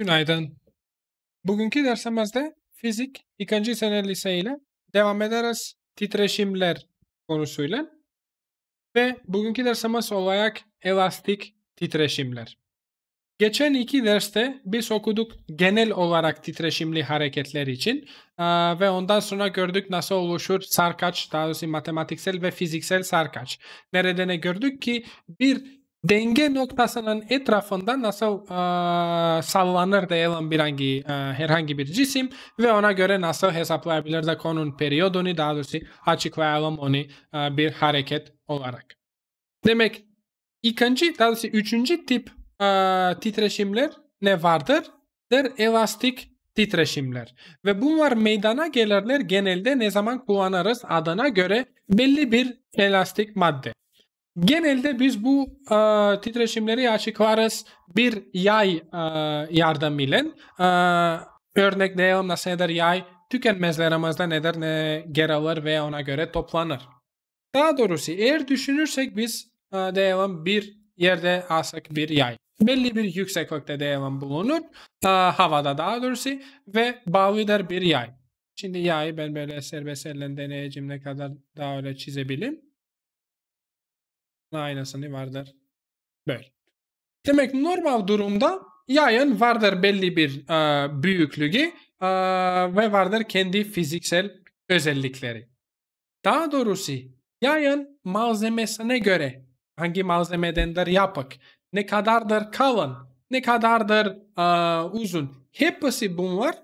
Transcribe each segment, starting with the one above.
Günaydın. Bugünkü dersimizde fizik 2. sene lise ile devam ederiz titreşimler konusuyla. Ve bugünkü dersimiz olarak elastik titreşimler. Geçen iki derste biz okuduk genel olarak titreşimli hareketler için ve ondan sonra gördük nasıl oluşur sarkaç, daha doğrusu matematiksel ve fiziksel sarkaç. Nerede ne gördük ki bir denge noktasının etrafında nasıl e, sallanır diyelim bir hangi e, herhangi bir cisim ve ona göre nasıl hesaplayabilir de konun periyodunu daha doğrusu açıklayalım onu e, bir hareket olarak. Demek ikinci daha doğrusu üçüncü tip e, titreşimler ne vardır? Der elastik titreşimler. Ve bunlar meydana gelirler genelde ne zaman kullanırız adına göre belli bir elastik madde. Genelde biz bu e, titreşimleri açıklarız bir yay e, yardımıyla. E, örnekleyelim nasıl eder yay tükenmezlerimizde nedir ne yer alır ve ona göre toplanır. Daha doğrusu eğer düşünürsek biz e, diyelim bir yerde asık bir yay. Belli bir yükseklikte diyelim bulunur. E, havada daha doğrusu ve bağlıdır bir yay. Şimdi yayı ben böyle serbest elle deneyeceğim ne kadar daha öyle çizebilirim. Aynasını vardır. Böyle. Demek normal durumda yayın vardır belli bir e, büyüklüğü e, ve vardır kendi fiziksel özellikleri. Daha doğrusu yayın malzemesine göre hangi malzemedendir yapık, ne kadardır kalın, ne kadardır e, uzun hepsi bunlar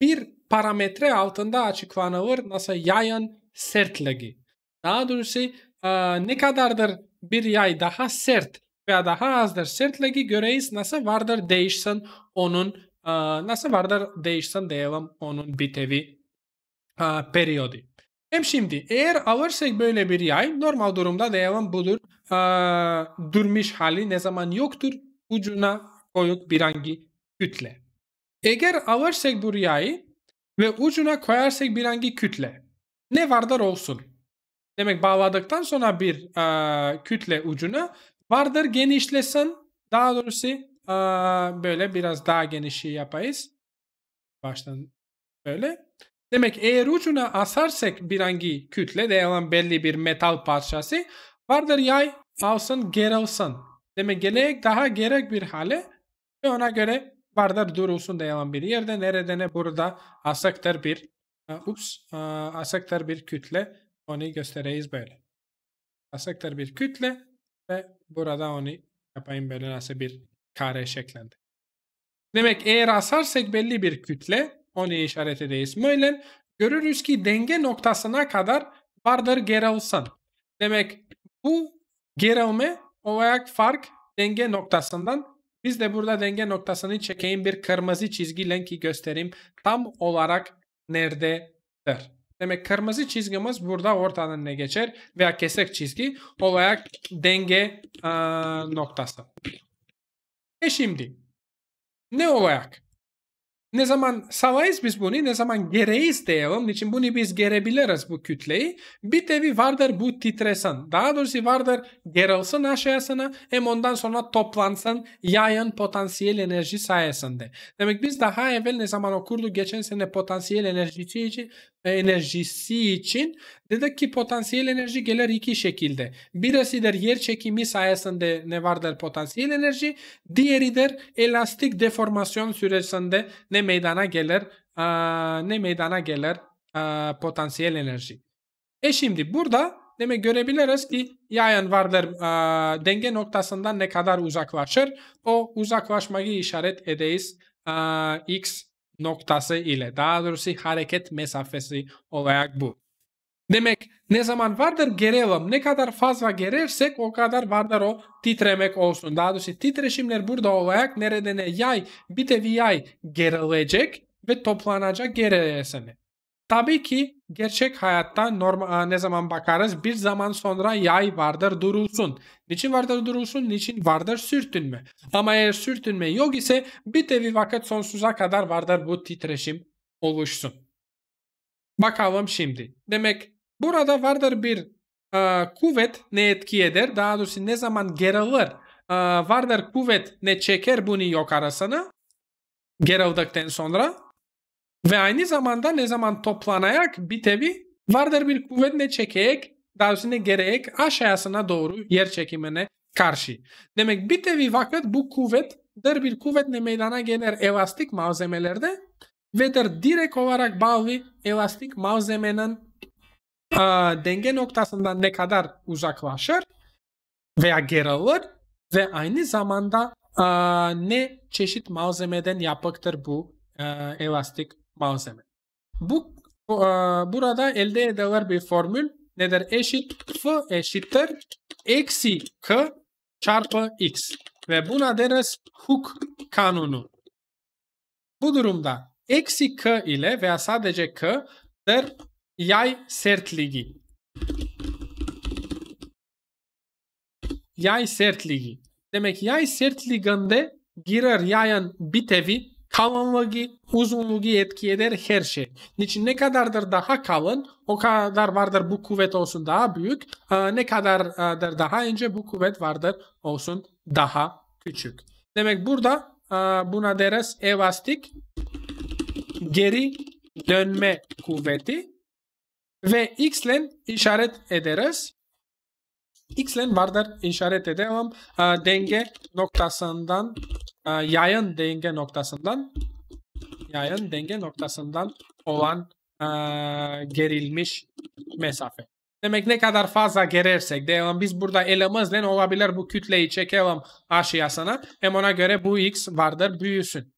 bir parametre altında açıklanılır nasıl yayın sertliği. Daha doğrusu ne kadardır bir yay daha sert veya daha azdır sertliği göreyiz nasıl vardır değişsin onun nasıl vardır değişsin diyelim onun bitevi periyodi. Hem şimdi eğer alırsak böyle bir yay normal durumda diyelim budur durmuş hali ne zaman yoktur ucuna koyuk bir hangi kütle. Eğer alırsak bu yayı ve ucuna koyarsak bir hangi kütle ne vardır olsun Demek bağladıktan sonra bir e, kütle ucuna vardır genişlesin. Daha doğrusu e, böyle biraz daha genişi yapayız. Baştan böyle. Demek eğer ucuna asarsak bir hangi kütle diyelim belli bir metal parçası vardır yay alsın geri alsın. Demek gelecek daha gerek bir hale ve ona göre vardır durulsun diyelim bir yerde nerede ne burada asaktır bir ups asaktır bir kütle onu göstereceğiz böyle. Asektir bir kütle ve burada onu yapayım böyle nasıl bir kare şeklinde. Demek eğer asarsak belli bir kütle onu işaret edeyiz Böyle görürüz ki denge noktasına kadar vardır geri olsan. Demek bu gerilme olarak fark denge noktasından biz de burada denge noktasını çekeyim bir kırmızı çizgiyle ki göstereyim tam olarak nerededir. Demek kırmızı çizgimiz burada ortadan ne geçer veya kesik çizgi olarak denge e, noktası. E şimdi ne olarak? Ne zaman salayız biz bunu, ne zaman gereğiz diyelim. Niçin bunu biz gerebiliriz bu kütleyi. Bir tabi vardır bu titresin. Daha doğrusu vardır gerilsin aşağısına hem ondan sonra toplansın yayın potansiyel enerji sayesinde. Demek biz daha evvel ne zaman okurduk geçen sene potansiyel enerji için enerjisi için dedik ki potansiyel enerji gelir iki şekilde. Birisi der yer çekimi sayesinde ne vardır potansiyel enerji. Diğeridir elastik deformasyon süresinde ne meydana gelir ne meydana gelir potansiyel enerji. E şimdi burada demek görebiliriz ki yayan vardır e, denge noktasından ne kadar uzaklaşır. O uzaklaşmayı işaret edeyiz e, x noktası ile daha doğrusu hareket mesafesi olarak bu. Demek ne zaman vardır gerilim Ne kadar fazla gerersek o kadar vardır o titremek olsun. Daha doğrusu titreşimler burada olarak neredene yay bir tevi yay gerilecek ve toplanacak gerilersene. Tabii ki Gerçek hayatta normal e, ne zaman bakarız bir zaman sonra yay vardır durulsun. Niçin vardır durulsun? Niçin vardır sürtünme? Ama eğer sürtünme yok ise bir tevi vakit sonsuza kadar vardır bu titreşim oluşsun. Bakalım şimdi. Demek burada vardır bir e, kuvvet ne etki eder? Daha doğrusu ne zaman gerilir? E, vardır kuvvet ne çeker bunu yok arasına? Gerildikten sonra ve aynı zamanda ne zaman toplanayak bir tevi vardır bir kuvvet ne çekeyek dağısını gereyek aşağısına doğru yer çekimine karşı. Demek bir tevi vakit bu kuvvet der bir kuvvet ne meydana gelir elastik malzemelerde ve der direkt olarak bağlı elastik malzemenin a, denge noktasından ne kadar uzaklaşır veya geri ve aynı zamanda a, ne çeşit malzemeden yapıktır bu a, elastik malzeme. Bu e, burada elde edilen bir formül nedir? Eşit f eşittir eksi k çarpı x. Ve buna deriz Hook kanunu. Bu durumda eksi k ile veya sadece k der yay sertliği. Yay sertliği. Demek yay sertliğinde girer yayın bitevi kalınlığı, uzunluğu etki eder her şey. Niçin ne kadardır daha kalın o kadar vardır bu kuvvet olsun daha büyük. Ee, ne kadardır daha ince bu kuvvet vardır olsun daha küçük. Demek burada e, buna deriz evastik geri dönme kuvveti ve x ile işaret ederiz. X ile vardır işaret edelim ee, denge noktasından ee, yayın denge noktasından yayın denge noktasından olan e, gerilmiş mesafe. Demek ne kadar fazla gerersek diyelim biz burada elimizle olabilir bu kütleyi çekelim aşıyasına. Hem ona göre bu x vardır büyüsün.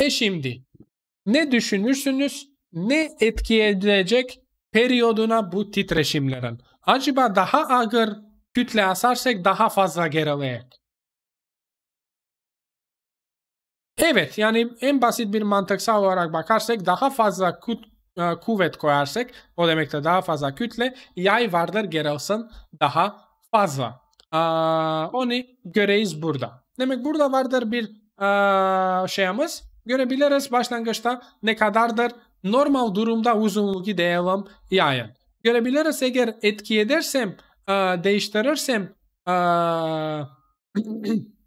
E şimdi ne düşünürsünüz ne etki edecek periyoduna bu titreşimlerin? Acaba daha ağır kütle asarsak daha fazla gerileyek. Evet yani en basit bir mantıksal olarak bakarsak daha fazla kut, e, kuvvet koyarsak o demekte de daha fazla kütle yay vardır gerelsen daha fazla. E, onu göreyiz burada. Demek burada vardır bir e, şeyimiz görebiliriz başlangıçta ne kadardır normal durumda uzunluğu diyelim yayın. Görebiliriz eğer etki edersem e, değiştirirsem e,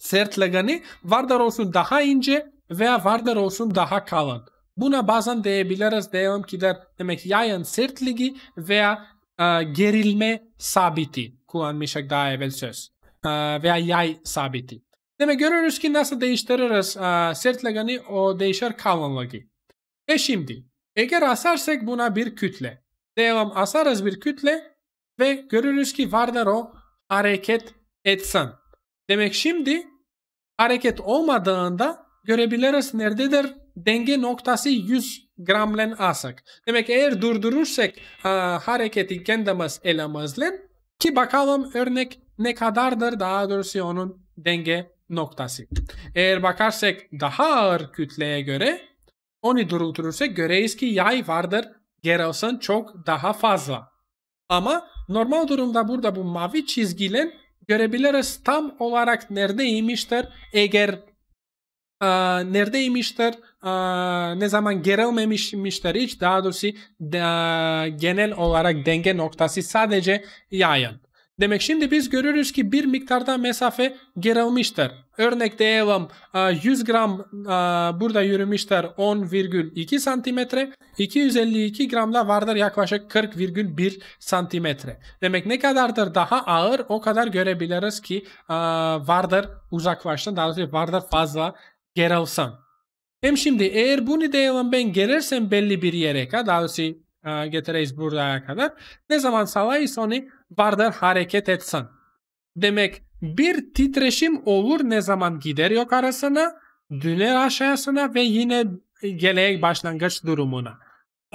sertlegeni vardır olsun daha ince veya vardır olsun daha kalın. Buna bazen diyebiliriz diyelim ki der demek yayın sertliği veya e, gerilme sabiti kullanmıştık daha evvel söz e, veya yay sabiti. Demek görürüz ki nasıl değiştiririz e, sertliğini o değişir kalınlığı. E şimdi eğer asarsak buna bir kütle. Diyelim asarız bir kütle ve görürüz ki vardır o hareket etsin. Demek şimdi hareket olmadığında görebiliriz nerededir denge noktası 100 gramlen asak. Demek eğer durdurursak a, hareketi kendimiz elemizlen ki bakalım örnek ne kadardır daha doğrusu onun denge noktası. Eğer bakarsak daha ağır kütleye göre onu durdurursak göreyiz ki yay vardır gerolsan çok daha fazla. Ama normal durumda burada bu mavi çizgilen görebiliriz tam olarak neredeymiştir eğer e, neredeymiştir e, ne zaman gerilmemiştir hiç daha doğrusu de, genel olarak denge noktası sadece yayın. Demek şimdi biz görürüz ki bir miktarda mesafe gerilmiştir. Örnek diyelim 100 e, gram e, burada yürümüşler 10,2 santimetre. 252 gramla vardır yaklaşık 40,1 santimetre. Demek ne kadardır daha ağır o kadar görebiliriz ki e, vardır uzaklaştın. Daha doğrusu vardır fazla gerilsin. Hem şimdi eğer bunu diyelim ben gelirsem belli bir yere kadar daha doğrusu getireyiz buraya kadar. Ne zaman sağlayız onu vardır hareket etsin. Demek bir titreşim olur ne zaman gider yok arasına, döner aşağısına ve yine e, gelecek başlangıç durumuna.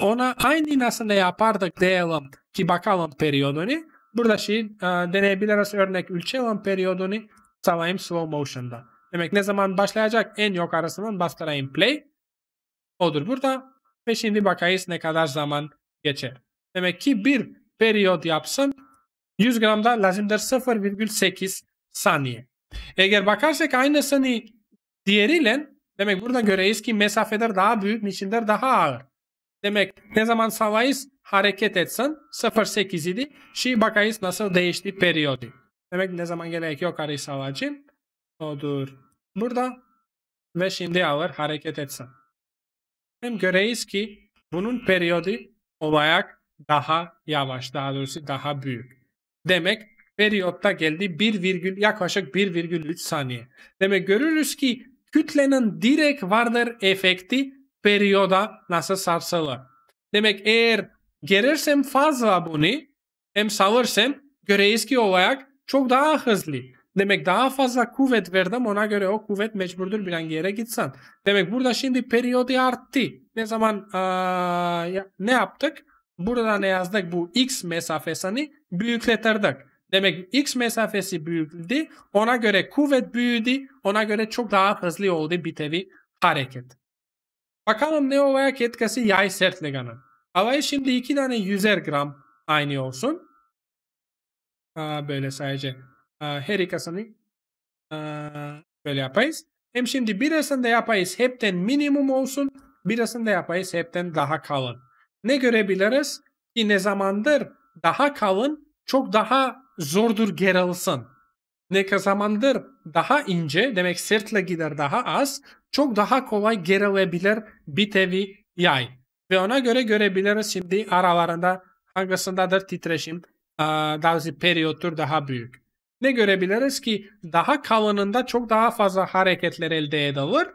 Ona aynı nasıl yapardık diyelim ki bakalım periyodunu. Burada şey deneyebiliriz örnek ölçelim periyodunu sağlayayım slow motion'da. Demek ne zaman başlayacak en yok arasından bastırayım play. Odur burada ve şimdi bakayız ne kadar zaman geçer. Demek ki bir periyot yapsın 100 gramda lazımdır 0,8 saniye. Eğer bakarsak aynısını diğeriyle demek burada göreyiz ki mesafeler daha büyük, niçinler daha ağır. Demek ne zaman salayız hareket etsin 0,8 idi. Şimdi bakayız nasıl değişti periyodu. Demek ne zaman gerek yok arayı salacağım. Odur. Burada ve şimdi ağır hareket etsin hem göreyiz ki bunun periyodu olarak daha yavaş, daha doğrusu daha büyük. Demek periyotta geldi 1, virgül, yaklaşık 1,3 saniye. Demek görürüz ki kütlenin direkt vardır efekti periyoda nasıl sarsılır. Demek eğer gelirsem fazla bunu hem salırsam göreyiz ki olarak çok daha hızlı. Demek daha fazla kuvvet verdim ona göre o kuvvet mecburdur bir hangi yere gitsen. Demek burada şimdi periyodu arttı. Ne zaman aa, ne yaptık? Burada ne yazdık? Bu x mesafesini büyükletirdik. Demek x mesafesi büyüdü. Ona göre kuvvet büyüdü. Ona göre çok daha hızlı oldu bir tevi hareket. Bakalım ne olarak etkisi yay sertliğinin. Havaya şimdi iki tane 100 gram aynı olsun. Aa, böyle sadece her ikisini böyle yapayız. Hem şimdi birisinde yapayız hepten minimum olsun, birisinde yapayız hepten daha kalın. Ne görebiliriz? Ki ne zamandır daha kalın çok daha zordur geralsın. Ne zamandır daha ince demek sırtla gider daha az çok daha kolay gerilebilir bir tevi yay. Ve ona göre görebiliriz şimdi aralarında hangisindedir titreşim daha periyottur daha büyük ne görebiliriz ki daha kalınında çok daha fazla hareketler elde edilir.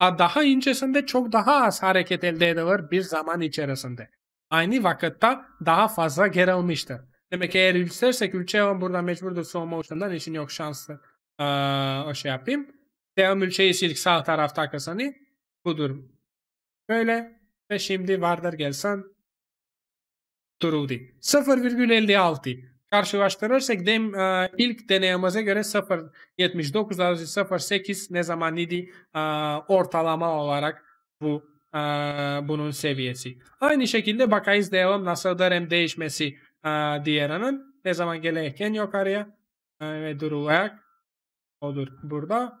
Daha incesinde çok daha az hareket elde edilir bir zaman içerisinde. Aynı vakitte daha fazla gerilmiştir. Demek ki eğer istersek ülke burada mecburdur soğuma uçlarından işin yok şanslı. Ee, o şey yapayım. Devam ülkeyi silk sağ tarafta kasanı. Bu durum. Böyle. Ve şimdi vardır gelsen duruldu. 0,56 karşılaştırırsak dem, e, ilk deneyimize göre 0.79 derece 0.8 ne zaman idi e, ortalama olarak bu e, bunun seviyesi. Aynı şekilde bakayız devam nasıldır hem değişmesi e, diğerinin ne zaman gelirken yukarıya e, ve durularak odur burada.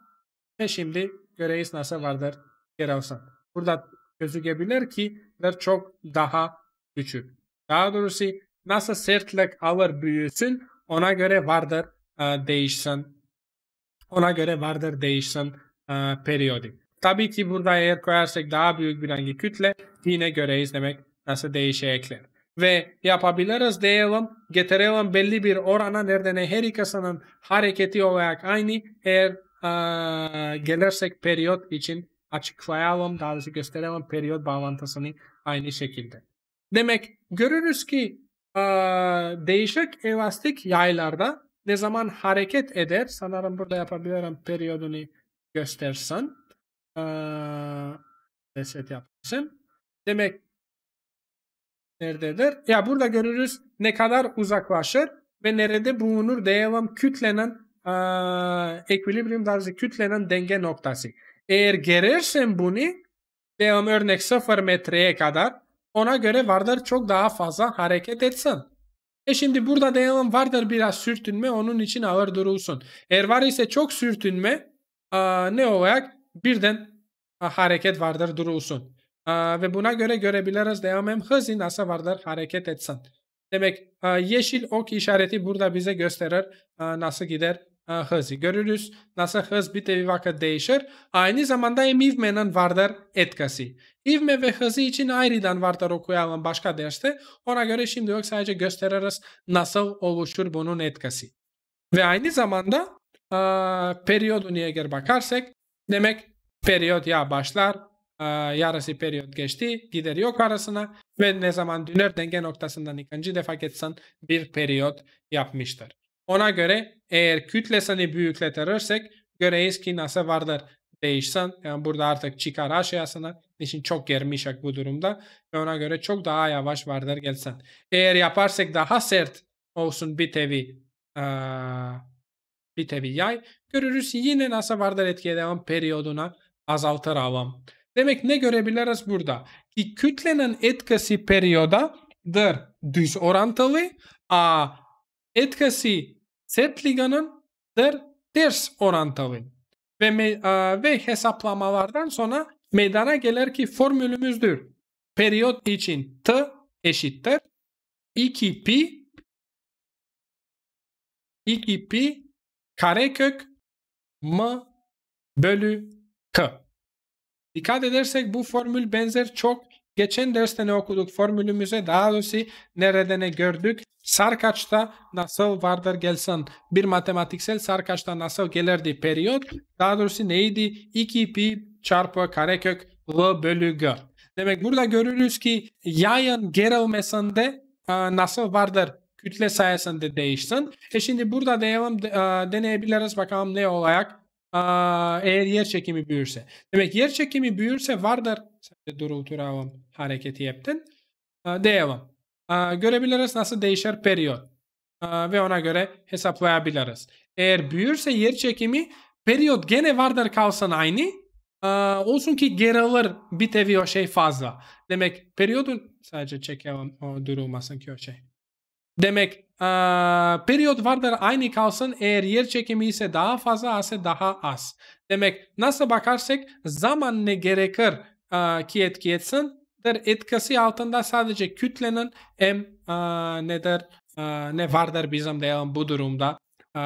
Ve şimdi göreyiz nasıl vardır Geralsan. Burada gözükebilir ki çok daha küçük. Daha doğrusu nasıl sertlik alır büyüsün ona göre vardır e, değişsin. Ona göre vardır değişsin e, periyodik. Tabii ki burada eğer koyarsak daha büyük bir hangi kütle yine göreyiz demek nasıl değişecekler. Ve yapabiliriz diyelim, getirelim belli bir orana nereden her ikisinin hareketi olarak aynı. Eğer e, gelirsek periyot için açıklayalım, daha doğrusu gösterelim periyot bağlantısını aynı şekilde. Demek görürüz ki değişik elastik yaylarda ne zaman hareket eder sanırım burada yapabilirim periyodunu göstersen e, reset yapsın demek nerededir ya burada görürüz ne kadar uzaklaşır ve nerede bulunur devam kütlenen e, ekvilibrium tarzı kütlenen denge noktası eğer gelirsen bunu devam örnek 0 metreye kadar ona göre vardır çok daha fazla hareket etsin. E şimdi burada diyemem vardır biraz sürtünme onun için ağır durulsun. Eğer var ise çok sürtünme a, ne olarak birden a, hareket vardır durulsun. A, ve buna göre görebiliriz diyemem hızı nasıl vardır hareket etsin. Demek a, yeşil ok işareti burada bize gösterir a, nasıl gider e, hızı görürüz. Nasıl hız bir tevi vakit değişir. Aynı zamanda hem ivmenin vardır etkisi. İvme ve hızı için ayrıdan vardır okuyalım başka derste. Ona göre şimdi yok sadece gösteririz nasıl oluşur bunun etkisi. Ve aynı zamanda e, periyodunu eğer bakarsak demek periyot ya başlar e, yarısı periyot geçti gider yok arasına ve ne zaman döner denge noktasından ikinci defa geçsen bir periyot yapmıştır. Ona göre eğer kütlesini hani büyükletirsek göreyiz ki nasıl vardır değişsen. Yani burada artık çıkar aşağısına. için çok germişek bu durumda. Ve ona göre çok daha yavaş vardır gelsen. Eğer yaparsak daha sert olsun bir tevi bir tevi yay. Görürüz yine nasıl vardır etki devam periyoduna azaltır avam. Demek ne görebiliriz burada? Ki kütlenin etkisi periyodadır düz orantılı. A, etkisi der ters orantılı. Ve, me, a, e, ve hesaplamalardan sonra meydana gelir ki formülümüzdür. Periyot için t eşittir 2 pi 2 pi karekök m bölü k. Dikkat edersek bu formül benzer çok geçen derste ne okuduk formülümüze daha doğrusu nerede ne gördük Sarkaç'ta nasıl vardır gelsin bir matematiksel Sarkaç'ta nasıl gelirdi periyot daha doğrusu neydi 2 pi çarpı karekök v bölü g. Demek burada görürüz ki yayın gerilmesinde e, nasıl vardır kütle sayesinde değişsin. E şimdi burada diyelim e, deneyebiliriz bakalım ne olarak e, eğer yer çekimi büyürse. Demek yer çekimi büyürse vardır. Sadece durulturalım hareketi yaptın. Diyelim görebiliriz nasıl değişir periyot. Ve ona göre hesaplayabiliriz. Eğer büyürse yer çekimi periyot gene vardır kalsın aynı. Olsun ki geri alır bir tevi o şey fazla. Demek periyodun sadece çekelim o durulmasın ki o şey. Demek periyot vardır aynı kalsın eğer yer çekimi ise daha fazla ise daha az. Demek nasıl bakarsak zaman ne gerekir ki etki etsin der etkisi altında sadece kütlenin hem e, ne der e, ne vardır bizim diyelim bu durumda e,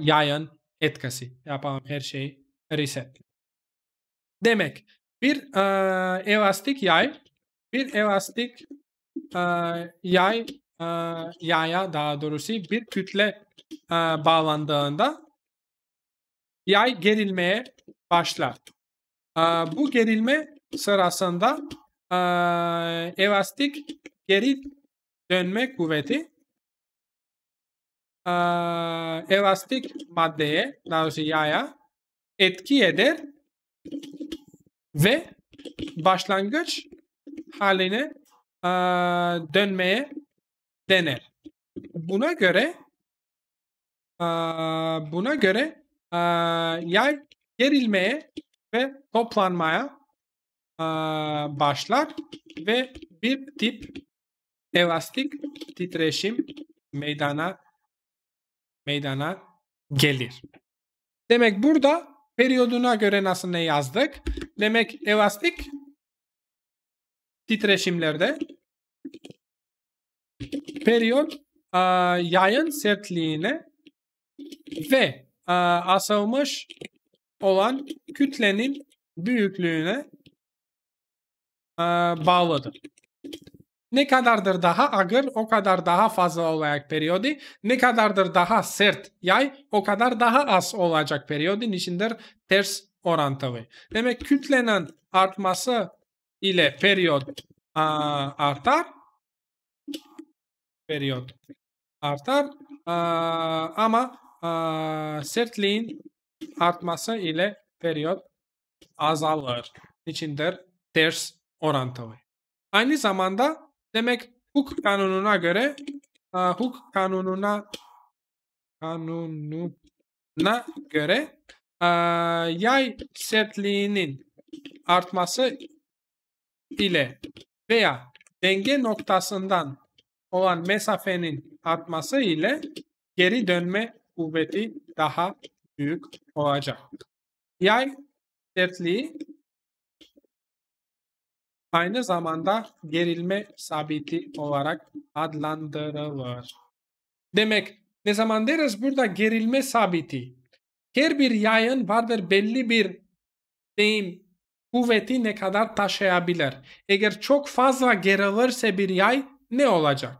yayın etkisi. Yapalım her şeyi reset. Demek bir e, elastik yay bir elastik e, yay e, yaya daha doğrusu bir kütle e, bağlandığında yay gerilmeye başlar. E, bu gerilme sırasında ee, elastik geri dönme kuvveti ee, elastik maddeye daha doğrusu yaya etki eder ve başlangıç haline e, dönmeye dener. Buna göre e, buna göre e, yay gerilmeye ve toplanmaya ee, başlar ve bir tip elastik titreşim meydana meydana gelir. Demek burada periyoduna göre nasıl ne yazdık? Demek elastik titreşimlerde periyod a, e, yayın sertliğine ve a, e, asılmış olan kütlenin büyüklüğüne ee, bağlıdır. Ne kadardır daha ağır o kadar daha fazla olacak periyodi, Ne kadardır daha sert yay o kadar daha az olacak periyodun içindir ters orantılı. Demek kütlenin artması ile periyot artar. Periyot artar a, ama a, sertliğin artması ile periyot azalır. İçindir ters orantılı. Aynı zamanda demek hukuk kanununa göre hukuk kanununa kanununa göre yay sertliğinin artması ile veya denge noktasından olan mesafenin artması ile geri dönme kuvveti daha büyük olacak. Yay sertliği aynı zamanda gerilme sabiti olarak adlandırılır. Demek ne zaman deriz burada gerilme sabiti. Her bir yayın vardır belli bir deyim kuvveti ne kadar taşıyabilir. Eğer çok fazla gerilirse bir yay ne olacak?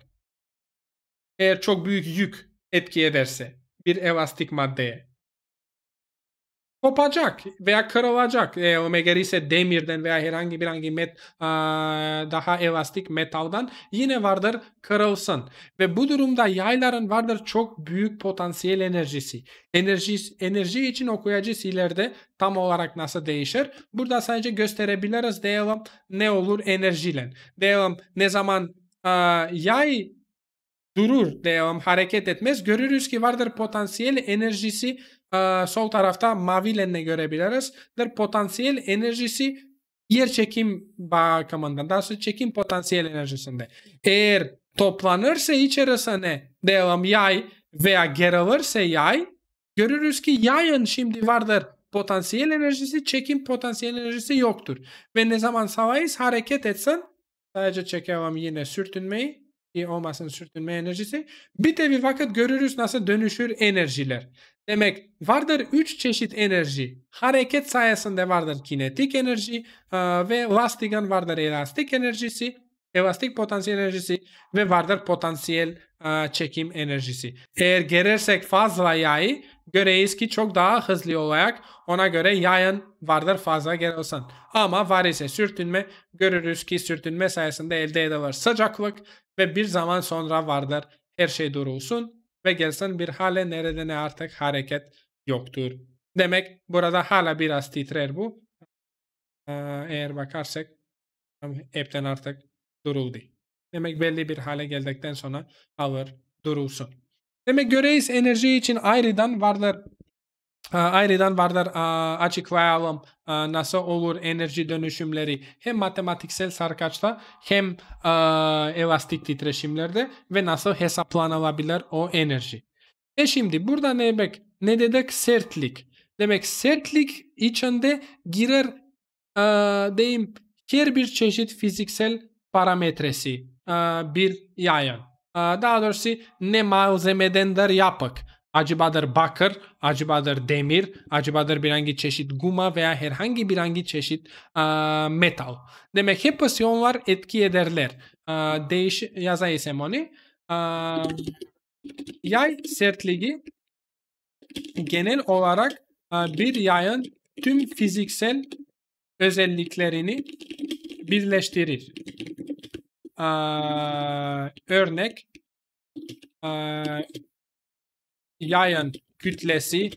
Eğer çok büyük yük etki ederse bir elastik maddeye kopacak veya kırılacak. E, omega ise demirden veya herhangi bir hangi met, a, daha elastik metaldan yine vardır kırılsın. Ve bu durumda yayların vardır çok büyük potansiyel enerjisi. Enerji, enerji için okuyacağız ileride tam olarak nasıl değişir. Burada sadece gösterebiliriz diyelim ne olur enerjiyle. Diyelim ne zaman a, yay durur diyelim hareket etmez görürüz ki vardır potansiyel enerjisi sol tarafta mavilerine görebiliriz. Der potansiyel enerjisi yer çekim bakımından daha sonra çekim potansiyel enerjisinde. Eğer toplanırsa içerisine devam yay veya gerilirse yay görürüz ki yayın şimdi vardır potansiyel enerjisi çekim potansiyel enerjisi yoktur. Ve ne zaman savayız hareket etsen sadece çekelim yine sürtünmeyi olmasın sürtünme enerjisi. Bir de bir vakit görürüz nasıl dönüşür enerjiler. Demek vardır üç çeşit enerji. Hareket sayesinde vardır kinetik enerji e, ve lastigen vardır elastik enerjisi, elastik potansiyel enerjisi ve vardır potansiyel e, çekim enerjisi. Eğer gerersek fazla yayı göreyiz ki çok daha hızlı olarak ona göre yayın vardır fazla geriyorsan. Ama var ise sürtünme görürüz ki sürtünme sayesinde elde edilir sıcaklık ve bir zaman sonra vardır her şey durulsun ve gelsin bir hale nerede ne artık hareket yoktur. Demek burada hala biraz titrer bu. Ee, eğer bakarsak hepten artık duruldu. Demek belli bir hale geldikten sonra ağır durulsun. Demek göreyiz enerji için ayrıdan vardır ee, ayrıca Vardar e, açıklayalım e, nasıl olur enerji dönüşümleri hem matematiksel sarkaçta hem e, elastik titreşimlerde ve nasıl hesaplanabilir o enerji. E şimdi burada ne demek? Ne dedik? Sertlik. Demek sertlik içinde girer deyim her bir çeşit fiziksel parametresi bir yayan. Daha doğrusu ne malzemeden malzemedendir yapık. Acıbadır bakır, acıbadır demir, acıbadır bir hangi çeşit guma veya herhangi bir hangi çeşit a, metal. Demek hepsi onlar etki ederler. A, değiş, yazayım onu. A, yay sertliği genel olarak a, bir yayın tüm fiziksel özelliklerini birleştirir. A, örnek a, yayın kütlesi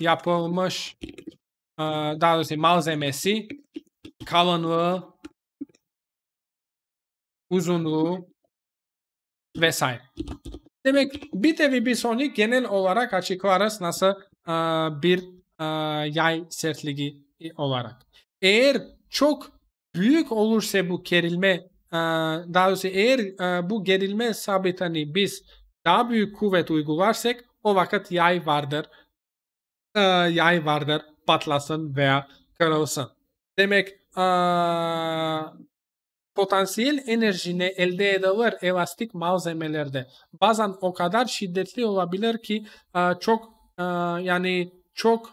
yapılmış e, daha doğrusu malzemesi kalınlığı uzunluğu vesaire. Demek bir de bir sonic genel olarak açıklarız nasıl e, bir e, yay sertliği olarak. Eğer çok büyük olursa bu gerilme daha doğrusu eğer bu gerilme sabitini hani biz daha büyük kuvvet uygularsak o vakit yay vardır. E, yay vardır patlasın veya kırılsın. Demek e, potansiyel enerjini elde edilir elastik malzemelerde. Bazen o kadar şiddetli olabilir ki e, çok e, yani çok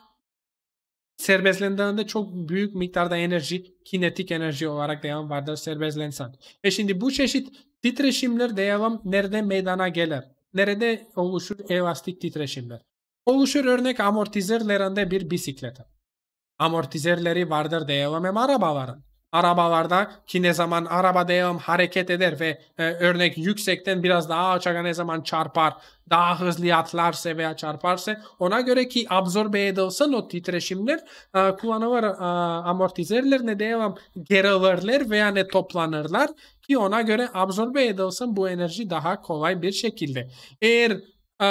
serbestlendiğinde çok büyük miktarda enerji, kinetik enerji olarak devam vardır serbestlensen. E şimdi bu çeşit titreşimler devam nerede meydana gelir? Nerede oluşur elastik titreşimler? Oluşur örnek amortizörlerinde bir bisiklete. Amortizörleri vardır diyelim hem arabaların arabalarda ki ne zaman araba devam hareket eder ve e, örnek yüksekten biraz daha açığa ne zaman çarpar daha hızlı atlarsa veya çarparsa ona göre ki absorbe edilsin o titreşimler e, kullanılır e, amortizerler ne devam gerilirler veya ne toplanırlar ki ona göre absorbe edilsin bu enerji daha kolay bir şekilde. Eğer e,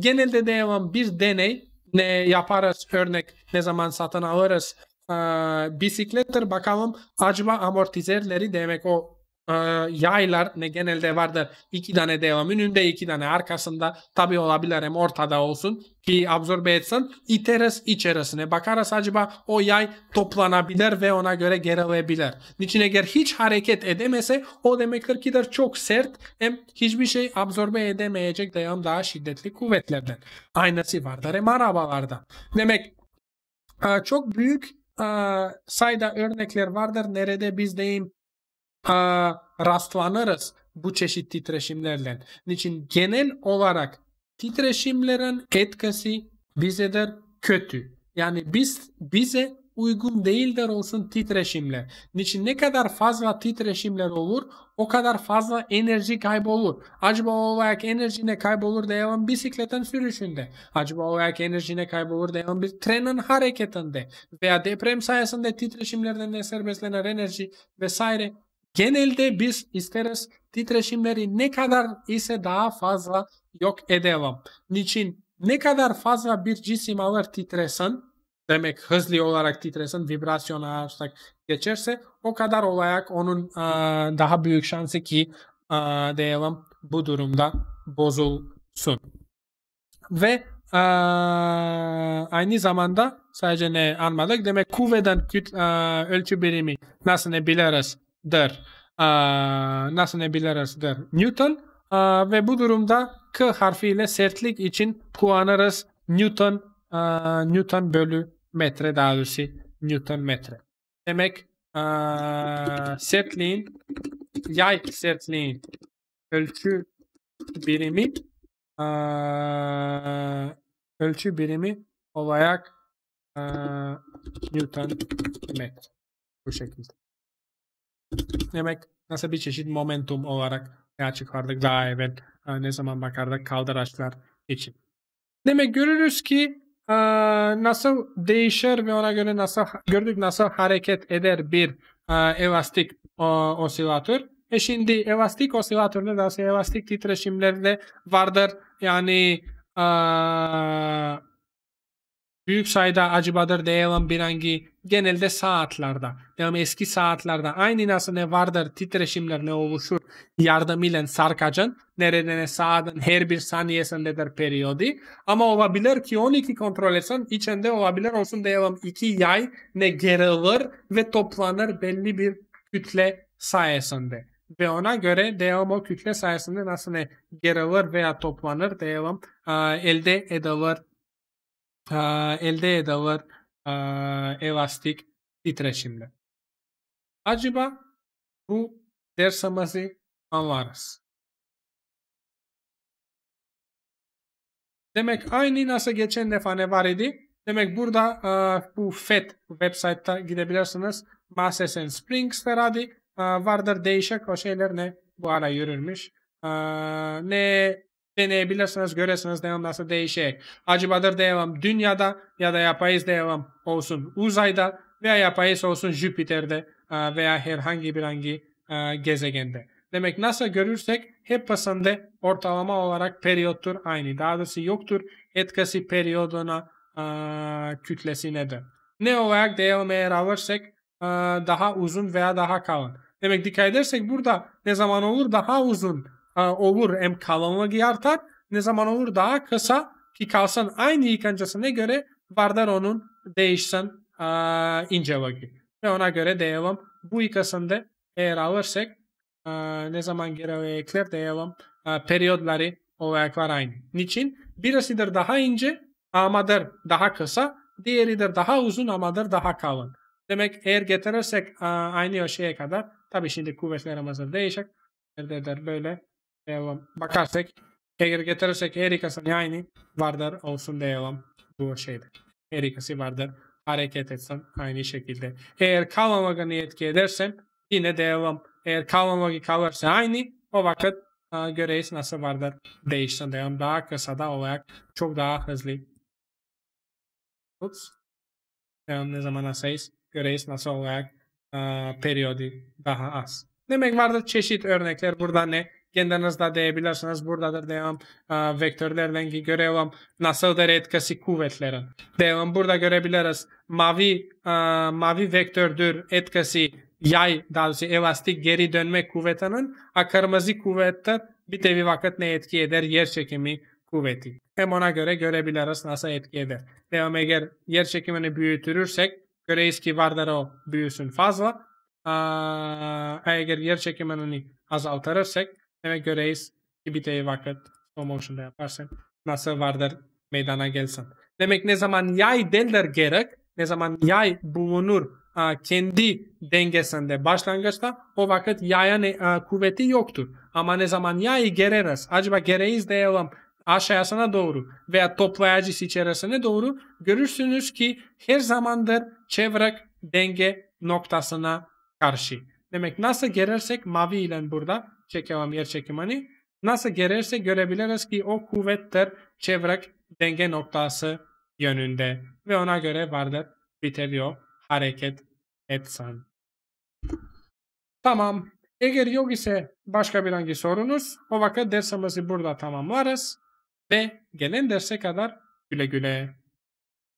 genelde devam bir deney ne yaparız örnek ne zaman satın alırız ee, Bisikletler bakalım acaba amortizerleri demek o e, yaylar ne genelde vardır iki tane devam önünde iki tane arkasında tabi olabilir hem ortada olsun ki absorbe etsin iteriz içerisine bakarız acaba o yay toplanabilir ve ona göre gerilebilir. Niçin eğer hiç hareket edemese o demektir ki de çok sert hem hiçbir şey absorbe edemeyecek dayan daha şiddetli kuvvetlerden. aynası vardır hem arabalarda. Demek e, çok büyük sayda örnekler vardır nerede biz deyim rastlanırız bu çeşit titreşimlerle. Niçin genel olarak titreşimlerin etkisi bize der kötü. Yani biz bize uygun değildir olsun titreşimler. Niçin ne kadar fazla titreşimler olur o kadar fazla enerji kaybolur. Acaba olarak enerji ne kaybolur diyelim bisikletin sürüşünde. Acaba olarak enerji ne kaybolur diyelim bir trenin hareketinde veya deprem sayesinde titreşimlerden de serbestlenen enerji vesaire. Genelde biz isteriz titreşimleri ne kadar ise daha fazla yok edelim. Niçin? Ne kadar fazla bir cisim alır titresen demek hızlı olarak titresin, vibrasyona açsak geçerse o kadar olarak onun a, e, daha büyük şansı ki a, e, diyelim bu durumda bozulsun. Ve a, e, aynı zamanda sadece ne anmadık demek kuvveden küt, a, ölçü birimi nasıl ne biliriz der. A, nasıl ne biliriz der Newton a, ve bu durumda K harfiyle sertlik için puanırız Newton a, Newton bölü metre daha doğrusu Newton metre. Demek aa, sertliğin yay sertliğin ölçü birimi aa, ölçü birimi olarak aa, Newton metre. Bu şekilde. Demek nasıl bir çeşit momentum olarak ya çıkardık daha evvel ne zaman bakardık kaldıraçlar için. Demek görürüz ki nasıl değişir ve ona göre nasıl gördük nasıl hareket eder bir elastik osilatör. E şimdi elastik osilatörde nasıl elastik titreşimlerde vardır. Yani Büyük sayıda acıbadır devam birengi genelde saatlerde, devam eski saatlerde aynı nasıl ne vardır titreşimler ne oluşur yardımıyla sarkacın nereden saatin her bir saniyesindedir periyodi. Ama olabilir ki 12 kontrol etsen içinde olabilir olsun devam iki yay ne gerilir ve toplanır belli bir kütle sayesinde. Ve ona göre devam o kütle sayesinde nasıl ne gerilir veya toplanır devam elde edilir elde edilir elastik titreşimle. Acaba bu dersimizi anlarız. Demek aynı nasıl geçen defa ne var idi? Demek burada uh, bu FED web website'ta gidebilirsiniz. Masesen Springs herhalde uh, vardır değişik o şeyler ne bu ara yürürmüş. Uh, ne deneyebilirsiniz, göresiniz devam nasıl değişecek. Acıbadır devam dünyada ya da yapayız devam olsun uzayda veya yapayız olsun Jüpiter'de e, veya herhangi bir hangi e, gezegende. Demek NASA görürsek hepsinde ortalama olarak periyottur aynı. Daha doğrusu yoktur etkisi periyoduna e, kütlesinedir. Ne olarak devam eğer alırsak daha uzun veya daha kalın. Demek dikkat edersek burada ne zaman olur daha uzun olur hem kalınlığı artar ne zaman olur daha kısa ki kalsın aynı yıkancasına göre vardır onun değişsin ince inceliği. Ve ona göre diyelim bu yıkasında eğer alırsak a, ne zaman geri ekler diyelim a, periyodları var aynı. Niçin? Birisidir daha ince amadır daha kısa, diğeridir daha uzun amadır daha kalın. Demek eğer getirirsek a, aynı o şeye kadar tabii şimdi kuvvetlerimiz değişik. Derler böyle devam bakarsak eğer getirirsek erikasın aynı vardır olsun devam bu şeyde. Erikası vardır hareket etsem aynı şekilde. Eğer kalmamak niyet edersem yine devam. Eğer kalmamak kalırsa aynı o vakit e, göreyiz nasıl vardır değişsin devam. Daha kısa da olarak çok daha hızlı. Ups. Devam ne zaman asayız göreyiz nasıl olarak e, periyodu daha az. Demek vardır çeşit örnekler burada ne? kendinizde diyebilirsiniz. Buradadır deyim e, ki görevim nasıldır etkisi kuvvetlerin. Deyim burada görebiliriz. Mavi a, e, mavi vektördür etkisi yay daha elastik geri dönme kuvvetinin a kırmızı kuvvette bir tevi vakit ne etki eder yer çekimi kuvveti. Hem ona göre görebiliriz nasıl etki eder. Devam eğer yer çekimini büyütürürsek göreyiz ki vardır o büyüsün fazla. Aa, eğer yer çekimini azaltırırsak Demek göreyiz ki bir day vakit slow motion'da yaparsın. Nasıl vardır meydana gelsin. Demek ne zaman yay derler gerek, ne zaman yay bulunur kendi dengesinde başlangıçta o vakit yaya ne, kuvveti yoktur. Ama ne zaman yayı gereriz, acaba gereyiz diyelim aşağısına doğru veya toplayıcı içerisine doğru görürsünüz ki her zamandır çevrek denge noktasına karşı. Demek nasıl gelirsek mavi ile burada çekemem yer çekimini hani nasıl gelirse görebiliriz ki o kuvvettir çevrek denge noktası yönünde ve ona göre varlık bitiriyor hareket etsen. Tamam. Eğer yok ise başka bir hangi sorunuz o vakit dersimizi burada tamamlarız ve gelen derse kadar güle güle.